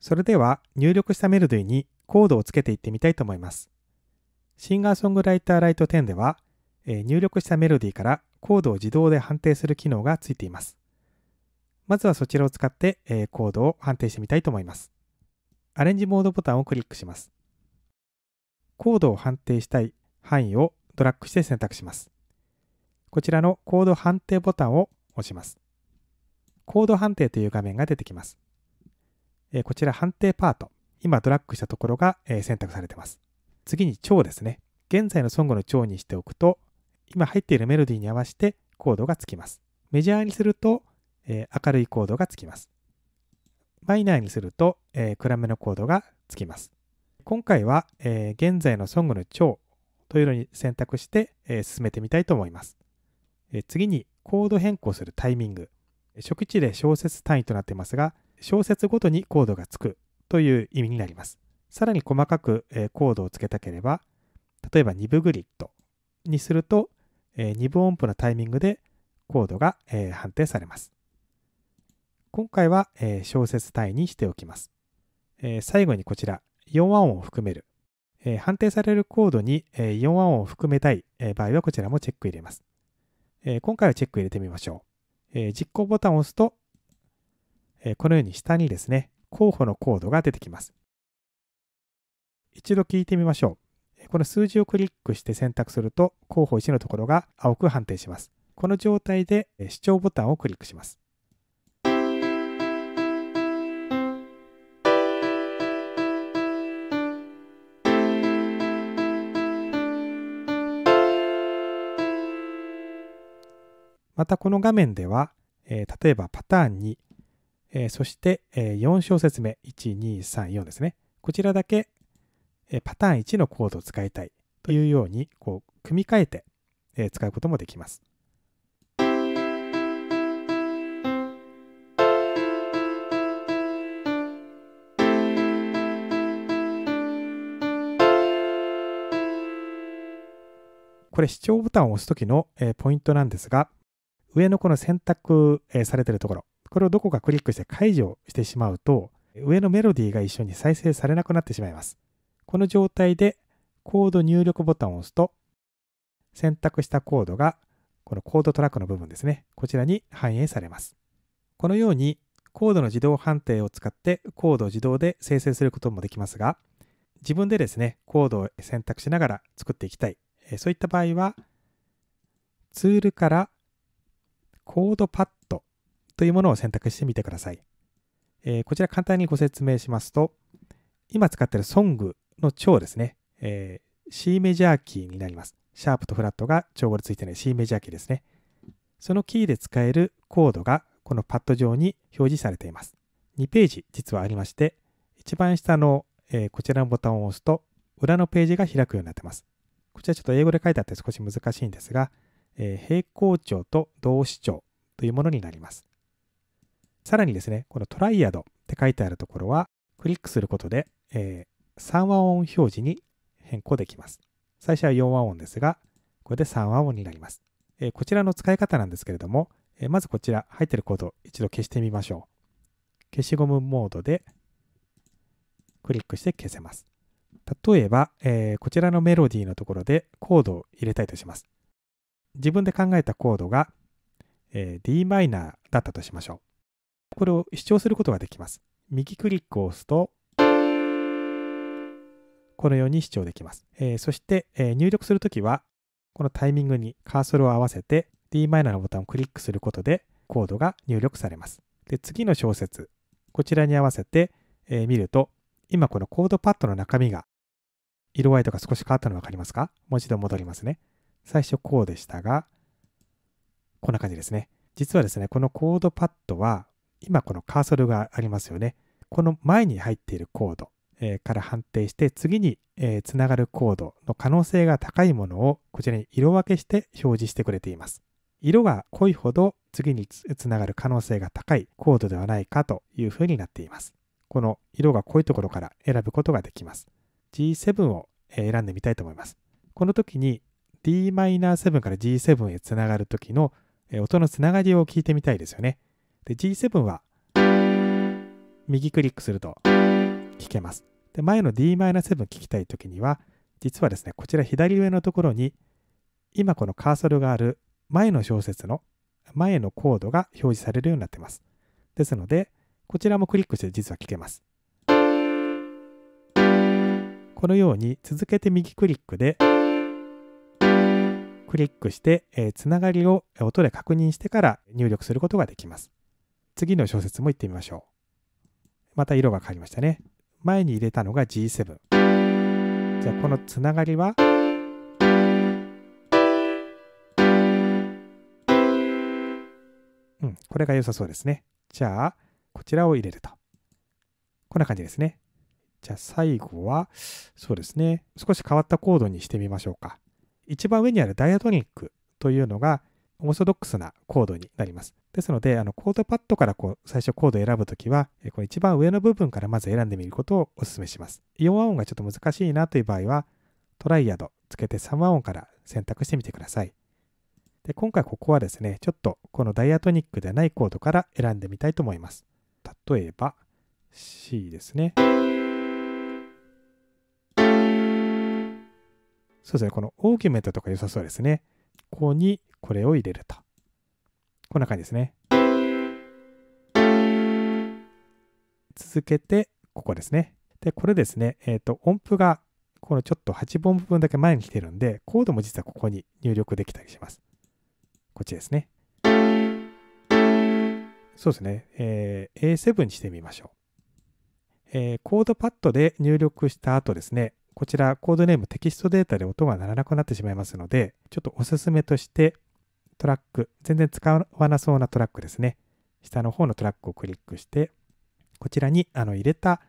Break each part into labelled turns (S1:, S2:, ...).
S1: それでは入力したメロディーにコードをつけていってみたいと思います。シンガーソングライターライト10では、え入力したメロディーからコードを自動で判定する機能がついています。まずはそちらを使って、えコードを判定してみたいと思います。アレンジモードボタンをクリックします。コードを判定したい範囲をドラッグして選択します。こちらのコード判定ボタンを押します。コード判定という画面が出てきます。えこちら判定パート。今ドラッグしたところが、え選択されてます。次に腸ですね。現在のソングの腸にしておくと、今入っているメロディーに合わせてコードがつきます。メジャーにすると、え明るいコードがつきます。マイナーにすると、え暗めのコードがつきます。今回は、え現在のソングの腸というのに選択して、え進めてみたいと思います。え次にコード変更するタイミング。初期値で小節単位となっていますが、小節ごとにコードがつくという意味になります。さらに細かく、えコードをつけたければ、例えば2部グリッドにすると、え2部音符のタイミングでコードが、えー、判定されます。今回は、え小節単位にしておきます。え最後にこちら、4和音を含める。え判定されるコードに、え4和音を含めたい、え場合はこちらもチェック入れます。え今回はチェック入れてみましょう。え実行ボタンを押すと、えこのように下にですね、候補のコードが出てきます。一度聞いてみましょう。この数字をクリックして選択すると、候補1のところが青く判定します。この状態で視聴ボタンをクリックします。またこの画面では、え例えばパターン2えー、そして、えー、4小節目、1、2、3、4ですね。こちらだけ、えー、パターン1のコードを使いたいというように、こう、組み替えて、えー、使うこともできます。これ視聴ボタンを押す時の、えー、ポイントなんですが、上のこの選択、えー、されてるところ、これをどこかクリックして解除してしまうと、上のメロディーが一緒に再生されなくなってしまいます。この状態でコード入力ボタンを押すと、選択したコードが、このコードトラックの部分ですね。こちらに反映されます。このように、コードの自動判定を使ってコードを自動で生成することもできますが、自分でですね、コードを選択しながら作っていきたい。そういった場合は、ツールからコードパッドというものを選択してみてください。えー、こちら簡単にご説明しますと、今使っているソングの長ですね、えー、C メジャーキーになります。シャープとフラットが調語でついてない C メジャーキーですね。そのキーで使えるコードがこのパッド上に表示されています。2ページ実はありまして、一番下の、えー、こちらのボタンを押すと、裏のページが開くようになっています。こちらちょっと英語で書いてあって少し難しいんですが、えー、平行調と動詞調というものになります。さらにですね、このトライアドって書いてあるところは、クリックすることで、えー、3和音表示に変更できます。最初は4和音ですが、これで3和音になります。えー、こちらの使い方なんですけれども、えー、まずこちら入ってるコード一度消してみましょう。消しゴムモードでクリックして消せます。例えば、えー、こちらのメロディーのところでコードを入れたいとします。自分で考えたコードが、えー、d マイナーだったとしましょう。これを視聴することができます。右クリックを押すと、このように視聴できます。えー、そして、えー、入力するときは、このタイミングにカーソルを合わせて Dm のボタンをクリックすることでコードが入力されます。で、次の小節、こちらに合わせて、えー、見ると、今このコードパッドの中身が色合いとか少し変わったの分かりますかもう一度戻りますね。最初こうでしたが、こんな感じですね。実はですね、このコードパッドは今このカーソルがありますよね。この前に入っているコード、から判定して次に、つながるコードの可能性が高いものをこちらに色分けして表示してくれています。色が濃いほど次につながる可能性が高いコードではないかというふうになっています。この色が濃いところから選ぶことができます。G7 を選んでみたいと思います。この時に Dm7 から G7 へつながる時の音のつながりを聞いてみたいですよね。で G7 は右クリックすると聞けます。で前の Dm7 聞きたい時には実はですねこちら左上のところに今このカーソルがある前の小説の前のコードが表示されるようになってます。ですのでこちらもクリックして実は聞けます。このように続けて右クリックでクリックして、えー、つながりを音で確認してから入力することができます。次の小説も行ってみましょう。また色が変わりましたね。前に入れたのが G7。じゃあこのつながりはうん、これが良さそうですね。じゃあ、こちらを入れると。こんな感じですね。じゃあ最後は、そうですね、少し変わったコードにしてみましょうか。一番上にあるダイアトニックというのがオーソドックスなコードになります。ですので、あのコードパッドからこう最初コードを選ぶときは、この一番上の部分からまず選んでみることをお勧めします。4和音がちょっと難しいなという場合は、トライアドつけて3和音から選択してみてください。で今回ここはですね、ちょっとこのダイアトニックでないコードから選んでみたいと思います。例えば C ですね。そうですね、このオーキュメントとか良さそうですね。ここにこれを入れると。こんな感じですね。続けて、ここですね。で、これですね、えっ、ー、と、音符がこのちょっと8本部分だけ前に来てるんで、コードも実はここに入力できたりします。こっちですね。そうですね。えー、A7 にしてみましょう。えー、コードパッドで入力した後ですね、こちらコードネームテキストデータで音が鳴らなくなってしまいますので、ちょっとおすすめとしてトラック、全然使わなそうなトラックですね。下の方のトラックをクリックして、こちらにあの入れた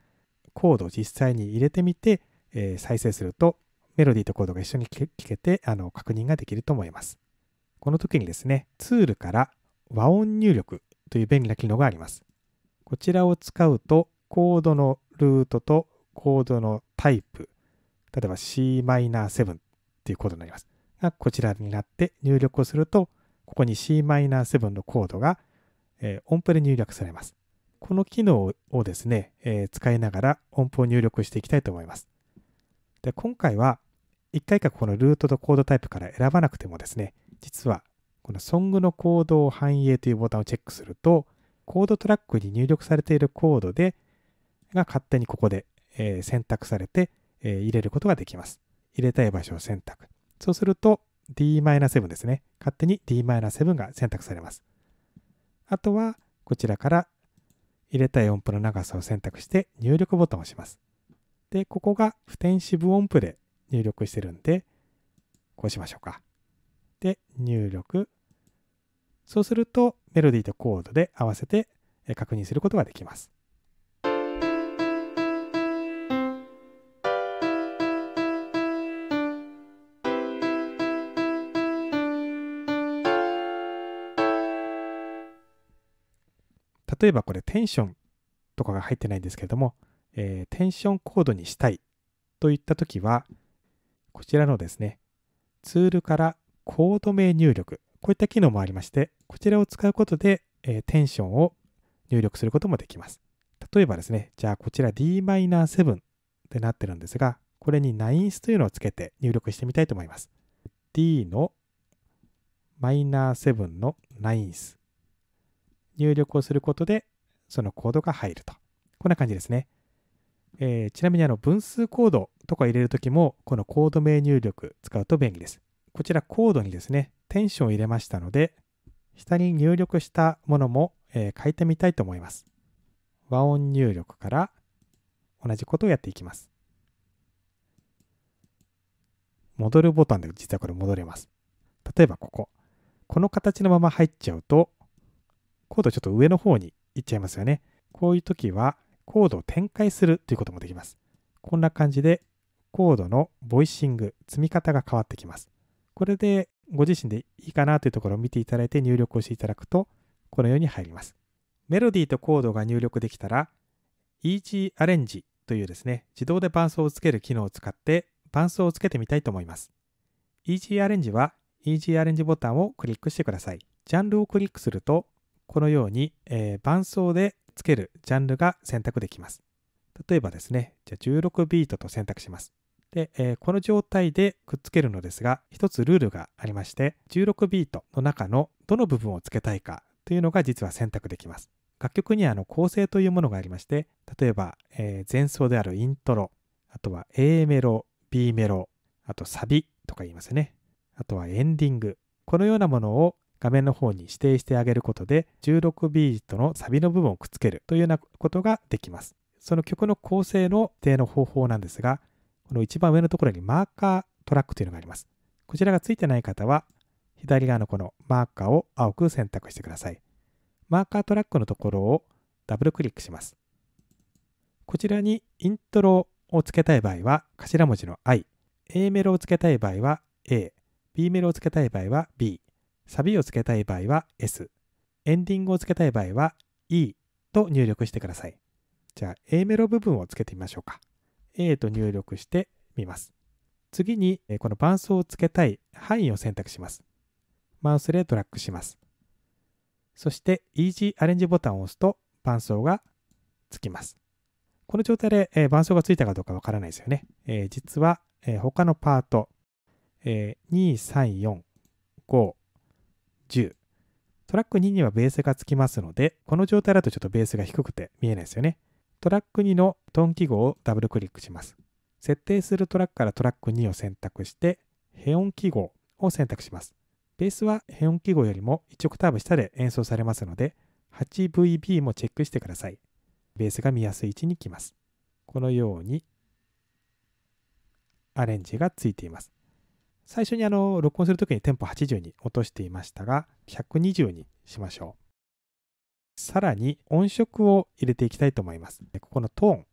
S1: コードを実際に入れてみて、えー、再生するとメロディーとコードが一緒に聴けてあの確認ができると思います。この時にですね、ツールから和音入力という便利な機能があります。こちらを使うとコードのルートとコードのタイプ、例えば Cm7 っていうコードになります。がこちらになって入力をすると、ここに Cm7 のコードが、え音符で入力されます。この機能をですね、えー、使いながら音符を入力していきたいと思います。で今回は一回かこのルートとコードタイプから選ばなくてもですね、実はこのソングのコードを反映というボタンをチェックすると、コードトラックに入力されているコードで、が勝手にここで、えー、選択されて、えー、入れることができます。入れたい場所を選択。そうすると D-7 ですね。勝手に D-7 が選択されます。あとはこちらから入れたい音符の長さを選択して入力ボタンを押します。で、ここが不転子部音符で入力してるんで、こうしましょうか。で、入力。そうするとメロディーとコードで合わせて確認することができます。例えばこれテンションとかが入ってないんですけれども、えー、テンションコードにしたいといった時は、こちらのですね、ツールからコード名入力、こういった機能もありまして、こちらを使うことで、えー、テンションを入力することもできます。例えばですね、じゃあこちら Dm7 ってなってるんですが、これに 9th というのをつけて入力してみたいと思います。D の -7 の 9th。入力をすることで、そのコードが入ると。こんな感じですね。えー、ちなみにあの分数コードとか入れるときも、このコード名入力使うと便利です。こちらコードにですね、テンションを入れましたので、下に入力したものも、えー、書いてみたいと思います。和音入力から同じことをやっていきます。戻るボタンで実はこれ戻れます。例えばここ。この形のまま入っちゃうと、コードちょっと上の方に行っちゃいますよね。こういう時はコードを展開するということもできます。こんな感じでコードのボイシング、積み方が変わってきます。これでご自身でいいかなというところを見ていただいて入力をしていただくと、このように入ります。メロディーとコードが入力できたら、Easy Arrange というですね、自動で伴奏をつける機能を使って伴奏をつけてみたいと思います。Easy Arrange は Easy Arrange ボタンをクリックしてください。ジャンルをクリックするとこのように、えー、伴奏でつけるジャンルが選択できます。例えばですね、じゃあ16ビートと選択します。で、えー、この状態でくっつけるのですが、一つルールがありまして、16ビートの中のどの部分をつけたいかというのが実は選択できます。楽曲にはあの構成というものがありまして、例えば、えー、前奏であるイントロ、あとは A メロ、B メロ、あとサビとか言いますね。あとはエンディング。このようなものを画面の方に指定してあげることで16ビートのサビの部分をくっつけるというようなことができます。その曲の構成の指定の方法なんですが、この一番上のところにマーカートラックというのがあります。こちらがついてない方は、左側のこのマーカーを青く選択してください。マーカートラックのところをダブルクリックします。こちらにイントロをつけたい場合は頭文字の i、A メロをつけたい場合は A、B メロをつけたい場合は B、サビをつけたい場合は S、エンディングをつけたい場合は E と入力してください。じゃあ A メロ部分をつけてみましょうか。A と入力してみます。次にこの伴奏をつけたい範囲を選択します。マウスでドラッグします。そして Easy アレンジボタンを押すと伴奏がつきます。この状態で、え伴奏がついたかどうかわからないですよね。え実は、え他のパート、え2、3、4、5、10。トラック2にはベースがつきますので、この状態だとちょっとベースが低くて見えないですよね。トラック2のトン記号をダブルクリックします。設定するトラックからトラック2を選択して、ヘ音記号を選択します。ベースはヘ音記号よりも1オクターブ下で演奏されますので、8VB もチェックしてください。ベースが見やすい位置に来ます。このようにアレンジがついています。最初にあの録音するときにテンポ80に落としていましたが、120にしましょう。さらに音色を入れていきたいと思います。でここのトーン、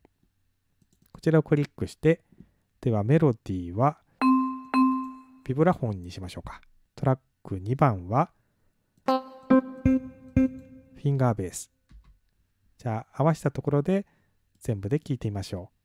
S1: こちらをクリックして、ではメロディーはビブラフォンにしましょうか。トラック2番はフィンガーベース。じゃあ合わせたところで全部で聴いてみましょう。